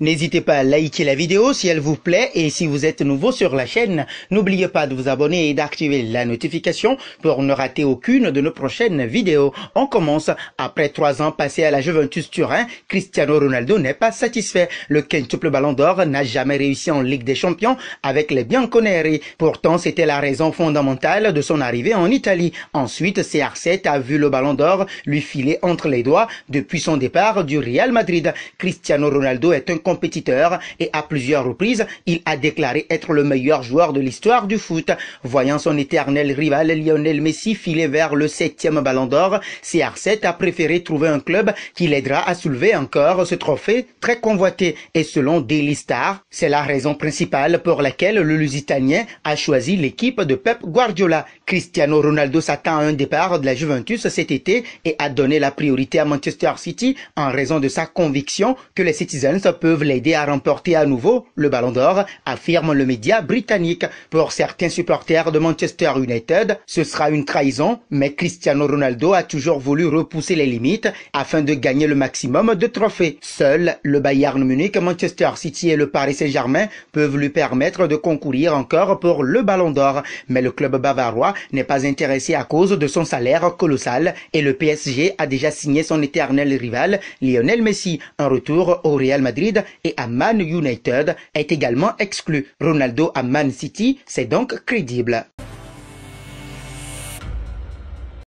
N'hésitez pas à liker la vidéo si elle vous plaît et si vous êtes nouveau sur la chaîne, n'oubliez pas de vous abonner et d'activer la notification pour ne rater aucune de nos prochaines vidéos. On commence. Après trois ans passés à la Juventus Turin, Cristiano Ronaldo n'est pas satisfait. Le quintuple ballon d'or n'a jamais réussi en Ligue des Champions avec les Bianconeri. Pourtant, c'était la raison fondamentale de son arrivée en Italie. Ensuite, CR7 a vu le ballon d'or lui filer entre les doigts depuis son départ du Real Madrid. Cristiano Ronaldo est un compétiteur et à plusieurs reprises, il a déclaré être le meilleur joueur de l'histoire du foot. Voyant son éternel rival Lionel Messi filer vers le septième ballon d'or, CR7 a préféré trouver un club qui l'aidera à soulever encore ce trophée très convoité et selon Daily Star, c'est la raison principale pour laquelle le Lusitanien a choisi l'équipe de Pep Guardiola. Cristiano Ronaldo s'attend à un départ de la Juventus cet été et a donné la priorité à Manchester City en raison de sa conviction que les Citizens peuvent l'aider à remporter à nouveau le ballon d'or, affirme le média britannique. Pour certains supporters de Manchester United, ce sera une trahison, mais Cristiano Ronaldo a toujours voulu repousser les limites afin de gagner le maximum de trophées. Seul le Bayern Munich, Manchester City et le Paris Saint-Germain peuvent lui permettre de concourir encore pour le ballon d'or, mais le club bavarois n'est pas intéressé à cause de son salaire colossal et le PSG a déjà signé son éternel rival Lionel Messi. en retour au Real Madrid et à Man United est également exclu. Ronaldo à Man City, c'est donc crédible.